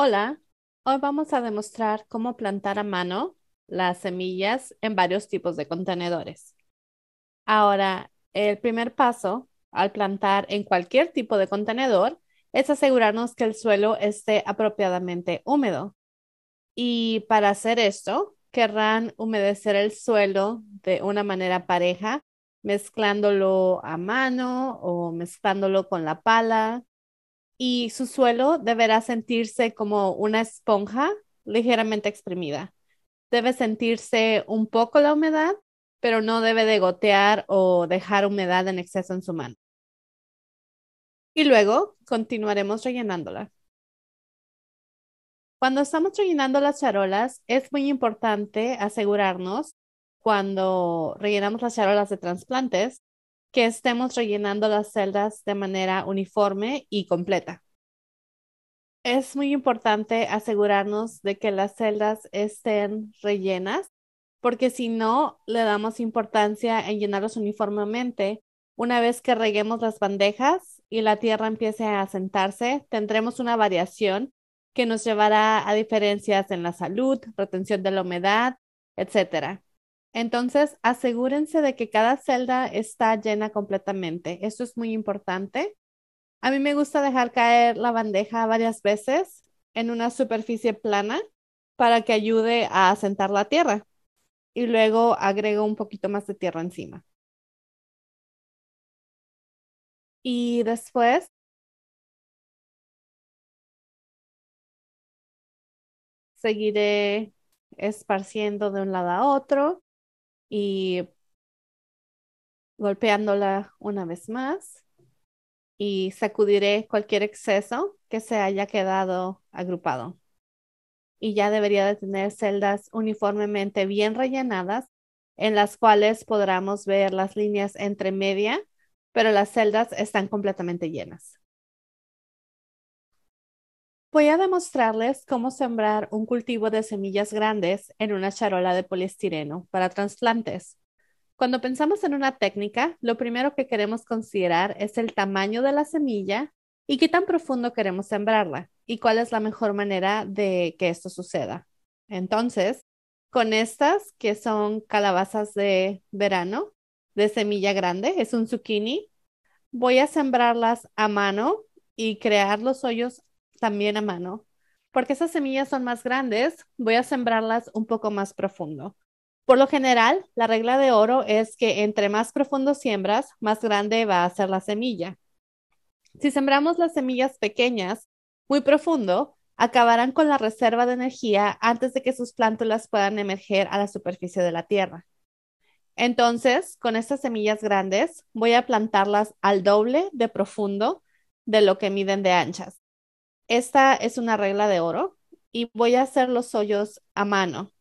Hola, hoy vamos a demostrar cómo plantar a mano las semillas en varios tipos de contenedores. Ahora, el primer paso al plantar en cualquier tipo de contenedor es asegurarnos que el suelo esté apropiadamente húmedo. Y para hacer esto, querrán humedecer el suelo de una manera pareja, mezclándolo a mano o mezclándolo con la pala, y su suelo deberá sentirse como una esponja ligeramente exprimida. Debe sentirse un poco la humedad, pero no debe de gotear o dejar humedad en exceso en su mano. Y luego continuaremos rellenándola. Cuando estamos rellenando las charolas, es muy importante asegurarnos cuando rellenamos las charolas de trasplantes que estemos rellenando las celdas de manera uniforme y completa. Es muy importante asegurarnos de que las celdas estén rellenas, porque si no, le damos importancia en llenarlos uniformemente. Una vez que reguemos las bandejas y la tierra empiece a asentarse, tendremos una variación que nos llevará a diferencias en la salud, retención de la humedad, etc. Entonces, asegúrense de que cada celda está llena completamente. Esto es muy importante. A mí me gusta dejar caer la bandeja varias veces en una superficie plana para que ayude a asentar la tierra y luego agrego un poquito más de tierra encima. Y después seguiré esparciendo de un lado a otro y golpeándola una vez más y sacudiré cualquier exceso que se haya quedado agrupado. Y ya debería de tener celdas uniformemente bien rellenadas en las cuales podremos ver las líneas entre media, pero las celdas están completamente llenas. Voy a demostrarles cómo sembrar un cultivo de semillas grandes en una charola de poliestireno para trasplantes. Cuando pensamos en una técnica, lo primero que queremos considerar es el tamaño de la semilla y qué tan profundo queremos sembrarla y cuál es la mejor manera de que esto suceda. Entonces, con estas, que son calabazas de verano de semilla grande, es un zucchini, voy a sembrarlas a mano y crear los hoyos también a mano. Porque esas semillas son más grandes, voy a sembrarlas un poco más profundo. Por lo general, la regla de oro es que entre más profundo siembras, más grande va a ser la semilla. Si sembramos las semillas pequeñas, muy profundo, acabarán con la reserva de energía antes de que sus plántulas puedan emerger a la superficie de la tierra. Entonces, con estas semillas grandes, voy a plantarlas al doble de profundo de lo que miden de anchas. Esta es una regla de oro y voy a hacer los hoyos a mano.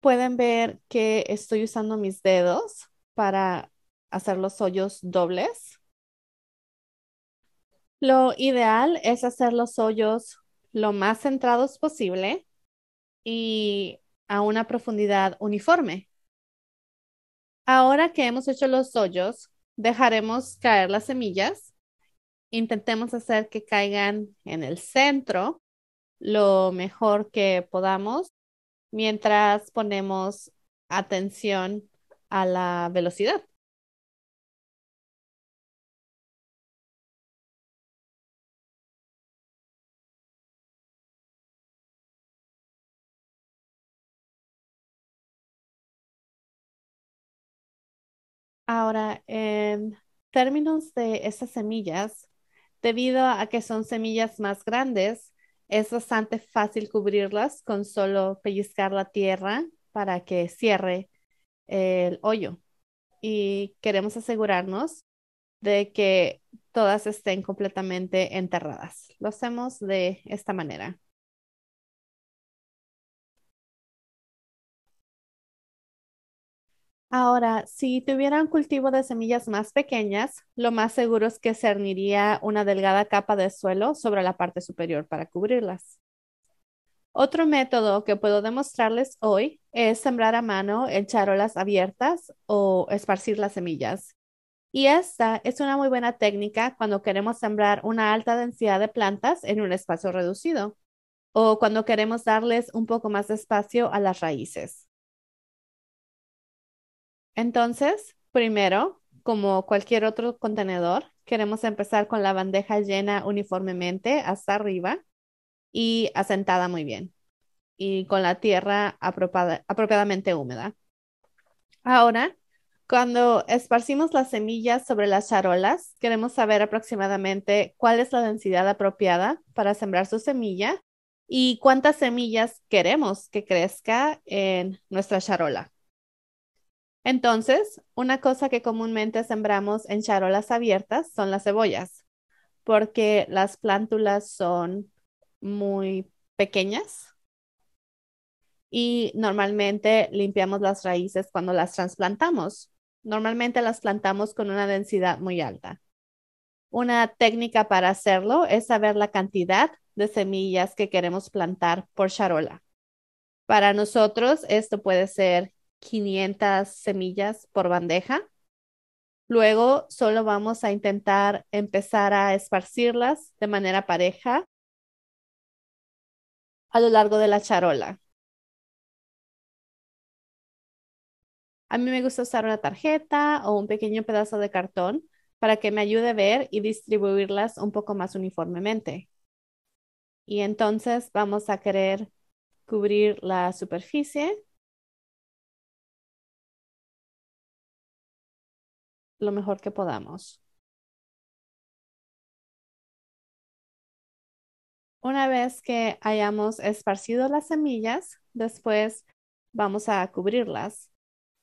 Pueden ver que estoy usando mis dedos para hacer los hoyos dobles. Lo ideal es hacer los hoyos lo más centrados posible y a una profundidad uniforme. Ahora que hemos hecho los hoyos, dejaremos caer las semillas intentemos hacer que caigan en el centro lo mejor que podamos mientras ponemos atención a la velocidad. Ahora, en términos de esas semillas, Debido a que son semillas más grandes, es bastante fácil cubrirlas con solo pellizcar la tierra para que cierre el hoyo. Y queremos asegurarnos de que todas estén completamente enterradas. Lo hacemos de esta manera. Ahora, si tuviera un cultivo de semillas más pequeñas, lo más seguro es que cerniría una delgada capa de suelo sobre la parte superior para cubrirlas. Otro método que puedo demostrarles hoy es sembrar a mano en charolas abiertas o esparcir las semillas. Y esta es una muy buena técnica cuando queremos sembrar una alta densidad de plantas en un espacio reducido o cuando queremos darles un poco más de espacio a las raíces. Entonces, primero, como cualquier otro contenedor, queremos empezar con la bandeja llena uniformemente hasta arriba y asentada muy bien y con la tierra apropiadamente húmeda. Ahora, cuando esparcimos las semillas sobre las charolas, queremos saber aproximadamente cuál es la densidad apropiada para sembrar su semilla y cuántas semillas queremos que crezca en nuestra charola. Entonces, una cosa que comúnmente sembramos en charolas abiertas son las cebollas, porque las plántulas son muy pequeñas y normalmente limpiamos las raíces cuando las trasplantamos. Normalmente las plantamos con una densidad muy alta. Una técnica para hacerlo es saber la cantidad de semillas que queremos plantar por charola. Para nosotros esto puede ser 500 semillas por bandeja. Luego solo vamos a intentar empezar a esparcirlas de manera pareja a lo largo de la charola. A mí me gusta usar una tarjeta o un pequeño pedazo de cartón para que me ayude a ver y distribuirlas un poco más uniformemente. Y entonces vamos a querer cubrir la superficie lo mejor que podamos. Una vez que hayamos esparcido las semillas, después vamos a cubrirlas.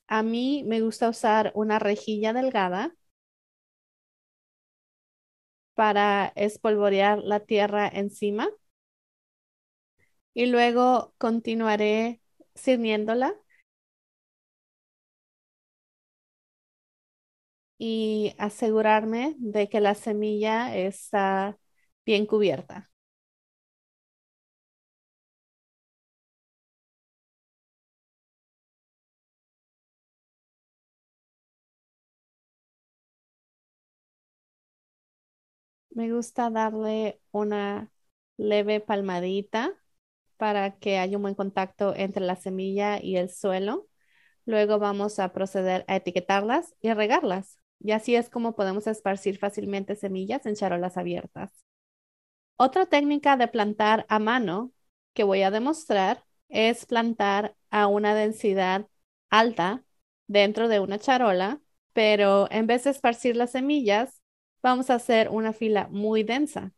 A mí me gusta usar una rejilla delgada para espolvorear la tierra encima y luego continuaré sirviéndola y asegurarme de que la semilla está bien cubierta. Me gusta darle una leve palmadita para que haya un buen contacto entre la semilla y el suelo. Luego vamos a proceder a etiquetarlas y regarlas y así es como podemos esparcir fácilmente semillas en charolas abiertas. Otra técnica de plantar a mano que voy a demostrar es plantar a una densidad alta dentro de una charola, pero en vez de esparcir las semillas, vamos a hacer una fila muy densa.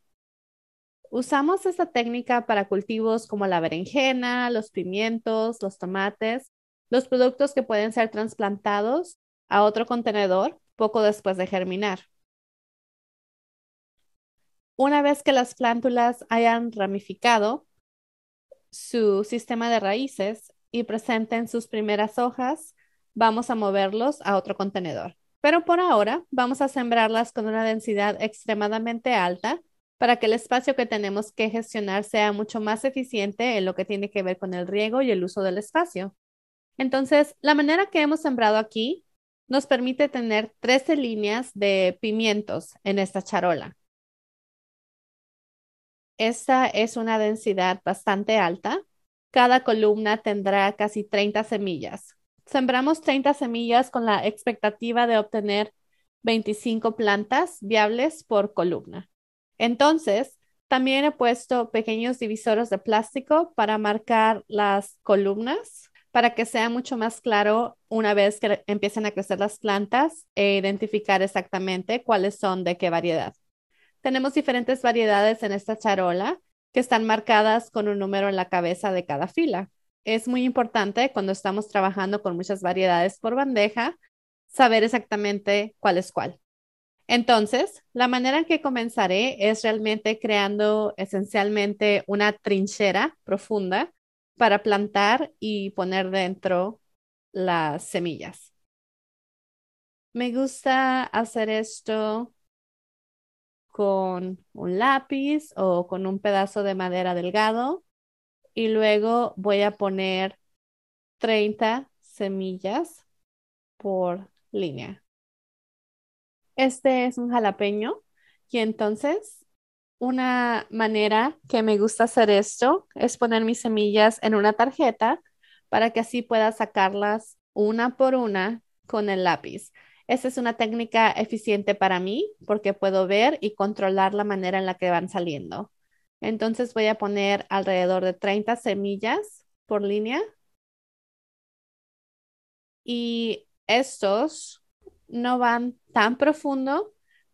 Usamos esta técnica para cultivos como la berenjena, los pimientos, los tomates, los productos que pueden ser trasplantados a otro contenedor poco después de germinar. Una vez que las plántulas hayan ramificado su sistema de raíces y presenten sus primeras hojas, vamos a moverlos a otro contenedor. Pero por ahora vamos a sembrarlas con una densidad extremadamente alta para que el espacio que tenemos que gestionar sea mucho más eficiente en lo que tiene que ver con el riego y el uso del espacio. Entonces, la manera que hemos sembrado aquí nos permite tener 13 líneas de pimientos en esta charola. Esta es una densidad bastante alta. Cada columna tendrá casi 30 semillas. Sembramos 30 semillas con la expectativa de obtener 25 plantas viables por columna. Entonces, también he puesto pequeños divisores de plástico para marcar las columnas para que sea mucho más claro una vez que empiecen a crecer las plantas e identificar exactamente cuáles son de qué variedad. Tenemos diferentes variedades en esta charola que están marcadas con un número en la cabeza de cada fila. Es muy importante cuando estamos trabajando con muchas variedades por bandeja saber exactamente cuál es cuál. Entonces, la manera en que comenzaré es realmente creando esencialmente una trinchera profunda para plantar y poner dentro las semillas. Me gusta hacer esto con un lápiz o con un pedazo de madera delgado y luego voy a poner 30 semillas por línea. Este es un jalapeño y entonces una manera que me gusta hacer esto, es poner mis semillas en una tarjeta para que así pueda sacarlas una por una con el lápiz. Esa es una técnica eficiente para mí porque puedo ver y controlar la manera en la que van saliendo. Entonces voy a poner alrededor de 30 semillas por línea. Y estos no van tan profundo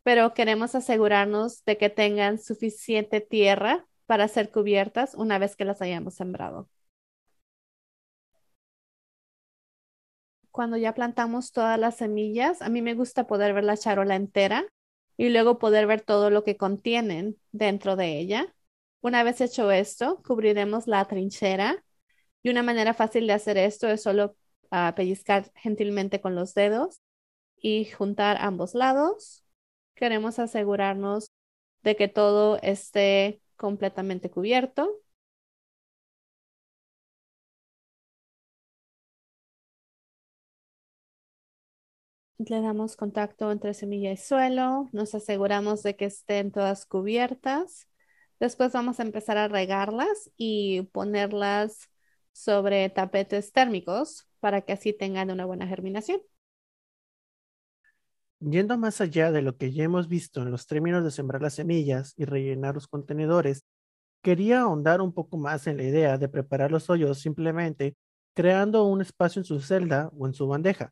pero queremos asegurarnos de que tengan suficiente tierra para ser cubiertas una vez que las hayamos sembrado. Cuando ya plantamos todas las semillas, a mí me gusta poder ver la charola entera y luego poder ver todo lo que contienen dentro de ella. Una vez hecho esto, cubriremos la trinchera y una manera fácil de hacer esto es solo ah, pellizcar gentilmente con los dedos y juntar ambos lados queremos asegurarnos de que todo esté completamente cubierto. Le damos contacto entre semilla y suelo, nos aseguramos de que estén todas cubiertas. Después vamos a empezar a regarlas y ponerlas sobre tapetes térmicos para que así tengan una buena germinación. Yendo más allá de lo que ya hemos visto en los términos de sembrar las semillas y rellenar los contenedores, quería ahondar un poco más en la idea de preparar los hoyos simplemente creando un espacio en su celda o en su bandeja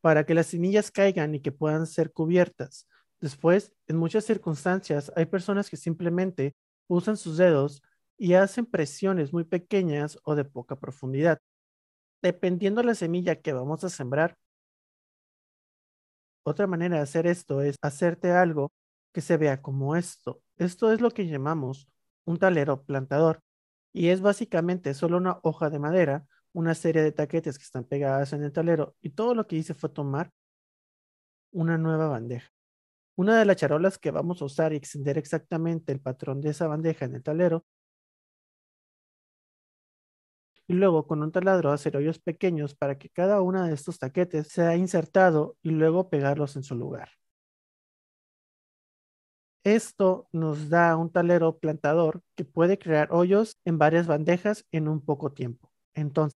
para que las semillas caigan y que puedan ser cubiertas. Después, en muchas circunstancias, hay personas que simplemente usan sus dedos y hacen presiones muy pequeñas o de poca profundidad. Dependiendo de la semilla que vamos a sembrar, otra manera de hacer esto es hacerte algo que se vea como esto. Esto es lo que llamamos un talero plantador y es básicamente solo una hoja de madera, una serie de taquetes que están pegadas en el talero y todo lo que hice fue tomar una nueva bandeja. Una de las charolas que vamos a usar y extender exactamente el patrón de esa bandeja en el talero y luego con un taladro hacer hoyos pequeños para que cada uno de estos taquetes sea insertado y luego pegarlos en su lugar. Esto nos da un talero plantador que puede crear hoyos en varias bandejas en un poco tiempo. Entonces,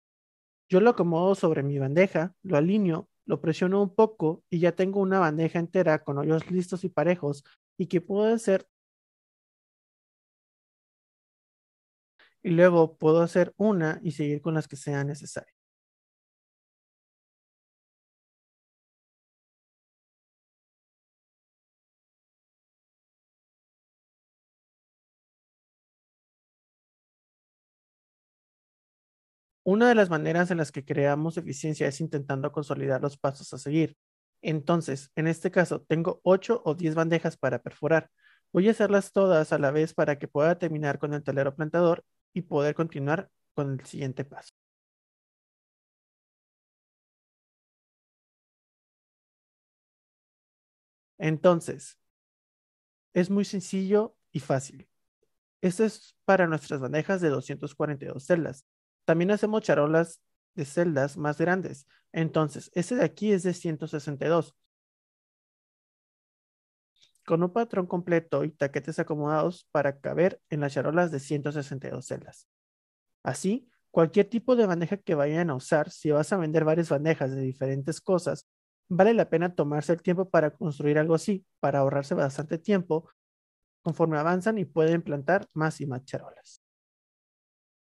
yo lo acomodo sobre mi bandeja, lo alineo, lo presiono un poco y ya tengo una bandeja entera con hoyos listos y parejos y que puede ser y luego puedo hacer una y seguir con las que sea necesarias. Una de las maneras en las que creamos eficiencia es intentando consolidar los pasos a seguir. Entonces, en este caso, tengo 8 o 10 bandejas para perforar. Voy a hacerlas todas a la vez para que pueda terminar con el telero plantador y poder continuar con el siguiente paso. Entonces, es muy sencillo y fácil. Esto es para nuestras bandejas de 242 celdas. También hacemos charolas de celdas más grandes. Entonces, este de aquí es de 162 con un patrón completo y taquetes acomodados para caber en las charolas de 162 celdas. Así, cualquier tipo de bandeja que vayan a usar, si vas a vender varias bandejas de diferentes cosas, vale la pena tomarse el tiempo para construir algo así, para ahorrarse bastante tiempo conforme avanzan y pueden plantar más y más charolas.